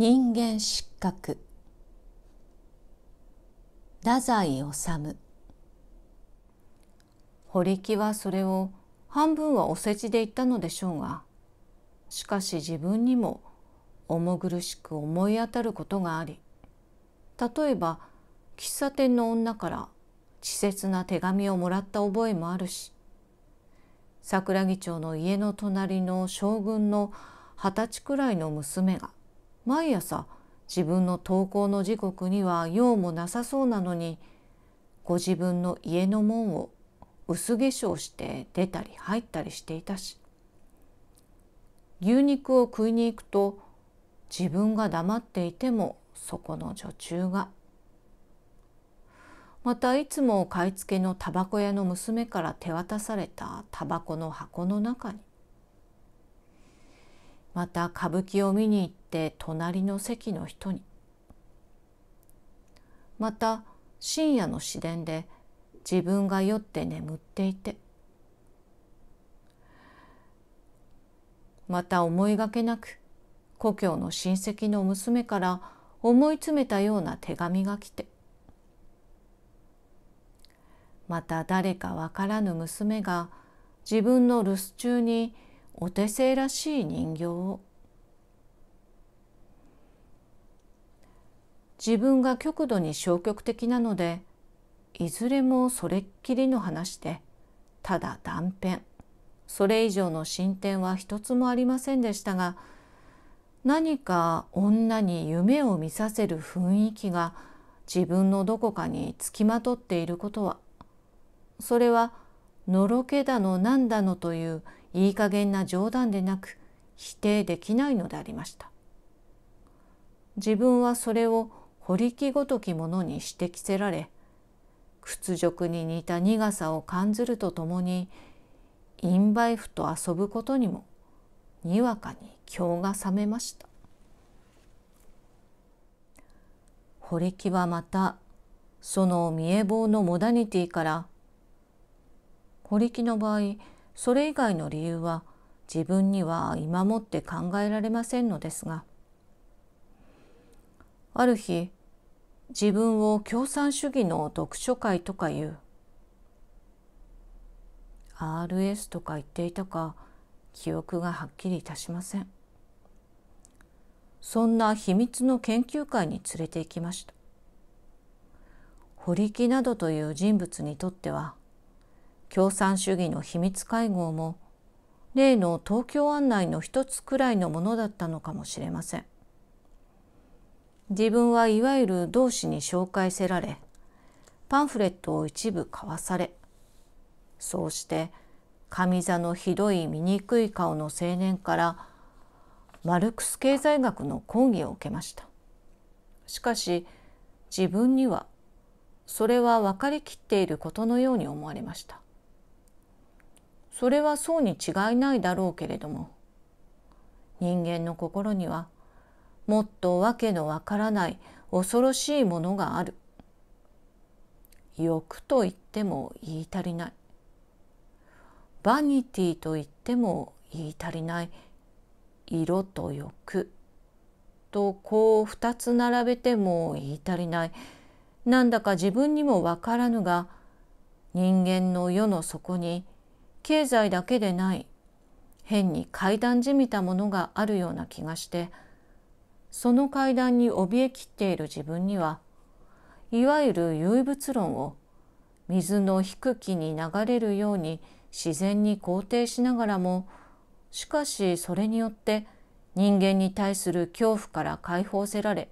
人間失格太宰治堀木はそれを半分はお世辞で言ったのでしょうがしかし自分にも重苦しく思い当たることがあり例えば喫茶店の女から稚拙な手紙をもらった覚えもあるし桜木町の家の隣の将軍の二十歳くらいの娘が毎朝自分の登校の時刻には用もなさそうなのにご自分の家の門を薄化粧して出たり入ったりしていたし牛肉を食いに行くと自分が黙っていてもそこの女中がまたいつも買い付けのタバコ屋の娘から手渡されたタバコの箱の中にまた歌舞伎を見に行って隣の席の人にまた深夜の市電で自分が酔って眠っていてまた思いがけなく故郷の親戚の娘から思い詰めたような手紙が来てまた誰かわからぬ娘が自分の留守中にお手製らしい人形を自分が極度に消極的なのでいずれもそれっきりの話でただ断片それ以上の進展は一つもありませんでしたが何か女に夢を見させる雰囲気が自分のどこかにつきまとっていることはそれはのろけだのなんだのといういい加減な冗談でなく否定できないのでありました。自分はそれを堀木ごときものにしてせられ屈辱に似た苦さを感じるとともに陰梅フと遊ぶことにもにわかに興が冷めました堀木はまたその見え棒のモダニティから堀木の場合それ以外の理由は自分には今もって考えられませんのですがある日自分を共産主義の読書会とかいう RS とか言っていたか記憶がはっきりいたしませんそんな秘密の研究会に連れて行きました堀木などという人物にとっては共産主義の秘密会合も例の東京案内の一つくらいのものだったのかもしれません。自分はいわゆる同志に紹介せられパンフレットを一部買わされそうして上座のひどい醜い顔の青年からマルクス経済学の講義を受けました。しかし自分にはそれは分かりきっていることのように思われました。それはそうに違いないだろうけれども人間の心にはもっと訳のわからない恐ろしいものがある。欲と言っても言い足りない。バニティと言っても言い足りない。色と欲とこう2つ並べても言い足りない。なんだか自分にもわからぬが人間の世の底に経済だけでない変に階段じみたものがあるような気がしてその階段に怯えきっている自分にはいわゆる唯物論を水の低きに流れるように自然に肯定しながらもしかしそれによって人間に対する恐怖から解放せられ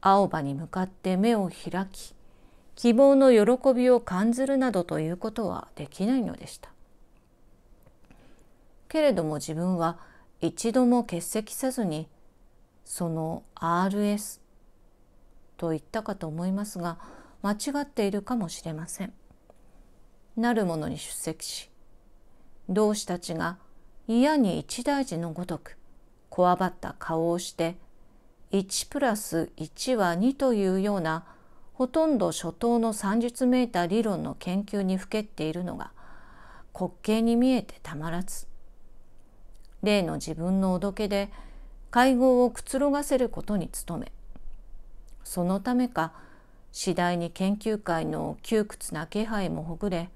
青葉に向かって目を開き希望の喜びを感ずるなどということはできないのでした。けれども自分は一度も欠席せずにその RS と言ったかと思いますが間違っているかもしれません。なるものに出席し同志たちが嫌に一大事のごとくこわばった顔をして1プラス1は2というようなほとんど初頭の算術めいた理論の研究にふけっているのが滑稽に見えてたまらず例の自分のおどけで会合をくつろがせることに努めそのためか次第に研究会の窮屈な気配もほぐれ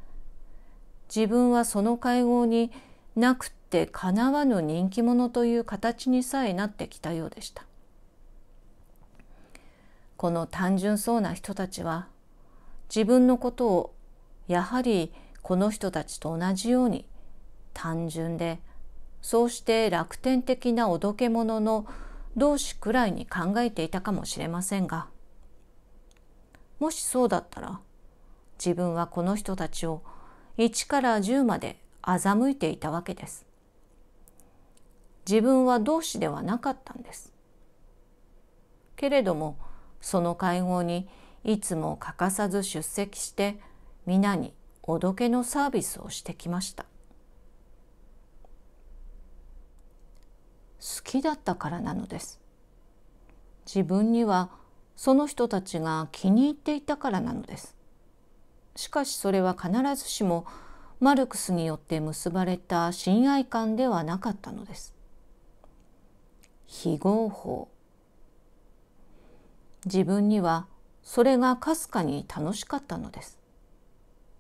自分はその会合になくてかなわぬ人気者という形にさえなってきたようでしたこの単純そうな人たちは自分のことをやはりこの人たちと同じように単純でそうして楽天的なおどけ者の同志くらいに考えていたかもしれませんがもしそうだったら自分はこの人たちを1から10まで欺いていたわけです。自分は同志ではなかったんです。けれどもその会合にいつも欠かさず出席して皆におどけのサービスをしてきました。好きだったからなのです自分にはその人たちが気に入っていたからなのですしかしそれは必ずしもマルクスによって結ばれた親愛感ではなかったのです非合法自分にはそれがかすかに楽しかったのです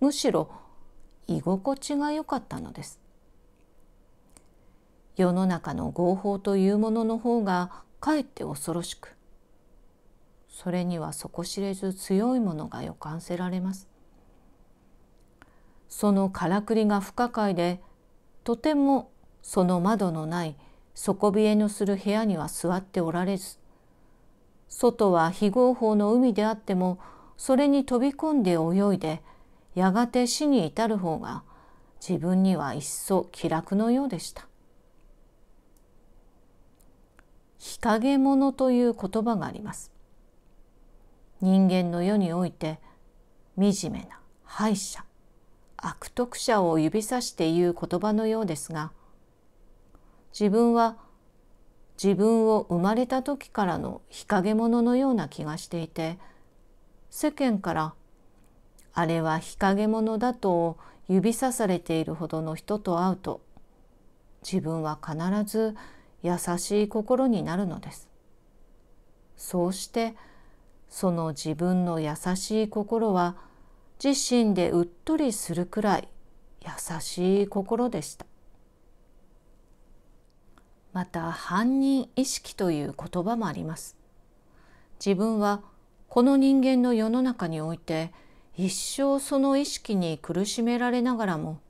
むしろ居心地が良かったのです世の中の合法というものの方がかえって恐ろしくそれには底知れず強いものが予感せられますそのからくりが不可解でとてもその窓のない底冷えのする部屋には座っておられず外は非合法の海であってもそれに飛び込んで泳いでやがて死に至る方が自分には一層気楽のようでした。日陰者という言葉があります人間の世において惨めな敗者悪徳者を指さして言う言葉のようですが自分は自分を生まれた時からの日陰者のような気がしていて世間からあれは日陰者だと指さされているほどの人と会うと自分は必ず優しい心になるのです。そうしてその自分の優しい心は自身でうっとりするくらい優しい心でした。また犯人意識という言葉もあります。自分はこの人間の世の中において一生その意識に苦しめられながらも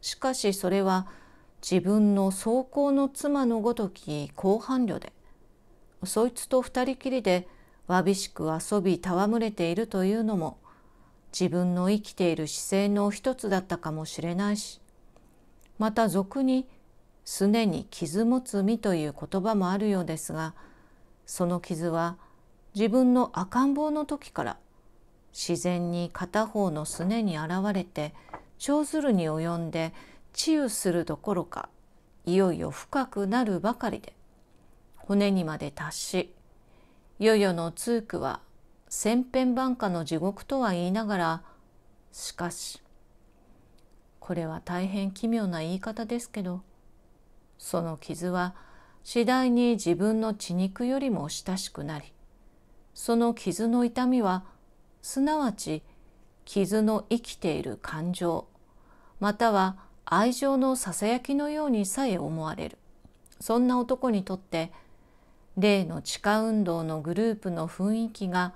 しかしそれは自分の走行の妻のごとき好伴侶でそいつと二人きりでわびしく遊び戯れているというのも自分の生きている姿勢の一つだったかもしれないしまた俗に「すねに傷持つ身」という言葉もあるようですがその傷は自分の赤ん坊の時から自然に片方のすねに現れて長ずに及んで治癒するどころかいよいよ深くなるばかりで骨にまで達しいよいよの通句は千変万化の地獄とは言いながらしかしこれは大変奇妙な言い方ですけどその傷は次第に自分の血肉よりも親しくなりその傷の痛みはすなわち傷の生きている感情または愛情のささやきのようにさえ思われるそんな男にとって例の地下運動のグループの雰囲気が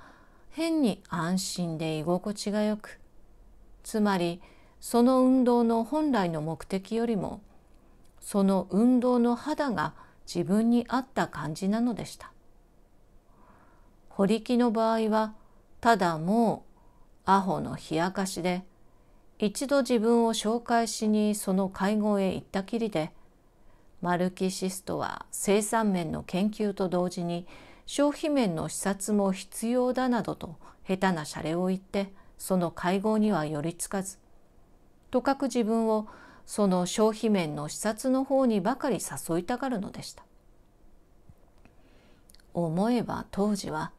変に安心で居心地がよくつまりその運動の本来の目的よりもその運動の肌が自分に合った感じなのでした。堀木の場合はただもうアホの冷やかしで一度自分を紹介しにその会合へ行ったきりでマルキシストは生産面の研究と同時に消費面の視察も必要だなどと下手な洒落を言ってその会合には寄りつかずとかく自分をその消費面の視察の方にばかり誘いたがるのでした思えば当時は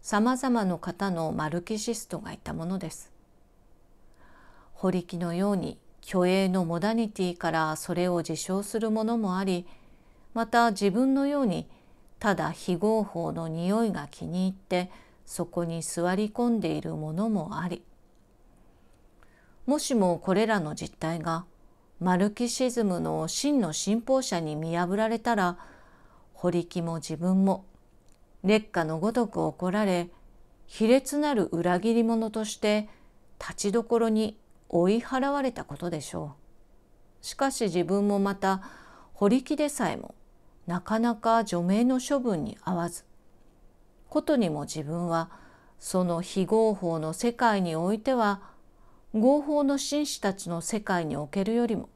さまざまの方のマルキシストがいたものです堀木のように虚栄のモダニティからそれを自称するものもありまた自分のようにただ非合法の匂いが気に入ってそこに座り込んでいるものもありもしもこれらの実態がマルキシズムの真の信奉者に見破られたら堀木も自分も劣化のごとく怒られ卑劣なる裏切り者として立ちどころに追い払われたことでしょうしかし自分もまた堀木でさえもなかなか除名の処分に合わずことにも自分はその非合法の世界においては合法の紳士たちの世界におけるよりも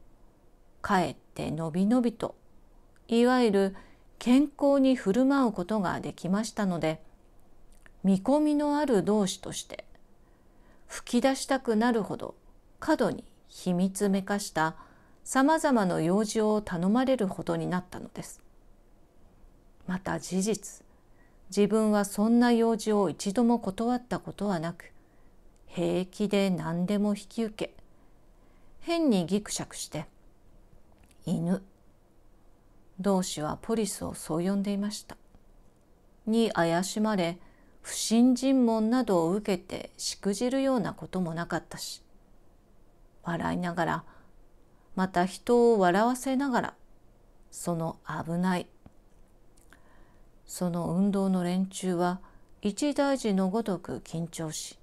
かえってのびのびといわゆる健康に振る舞うことができましたので見込みのある同志として吹き出したくなるほど過度に秘密めかした様まな用事を頼まれるほどになったのです。また事実自分はそんな用事を一度も断ったことはなく平気で何でも引き受け変にギクシャクして「犬」同志はポリスをそう呼んでいましたに怪しまれ不信尋問などを受けてしくじるようなこともなかったし笑いながらまた人を笑わせながらその危ないその運動の連中は一大事のごとく緊張し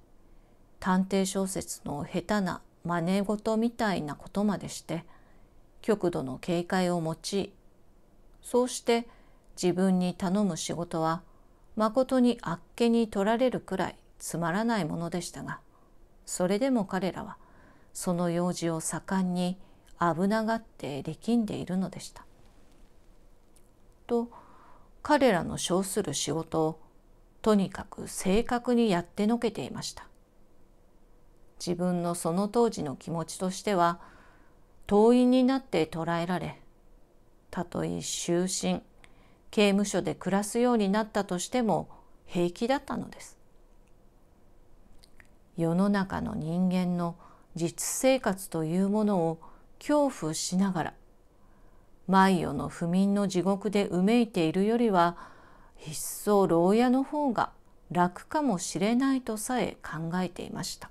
探偵小説の下手な真似事みたいなことまでして極度の警戒を用いそうして自分に頼む仕事はまことにあっけに取られるくらいつまらないものでしたがそれでも彼らはその用事を盛んに危ながって力んでいるのでした。と彼らの称する仕事をとにかく正確にやってのけていました。自分のその当時の気持ちとしては党員になって捕らえられたとえ終身刑務所で暮らすようになったとしても平気だったのです。世の中の人間の実生活というものを恐怖しながら毎夜の不眠の地獄でうめいているよりは一層牢屋の方が楽かもしれないとさえ考えていました。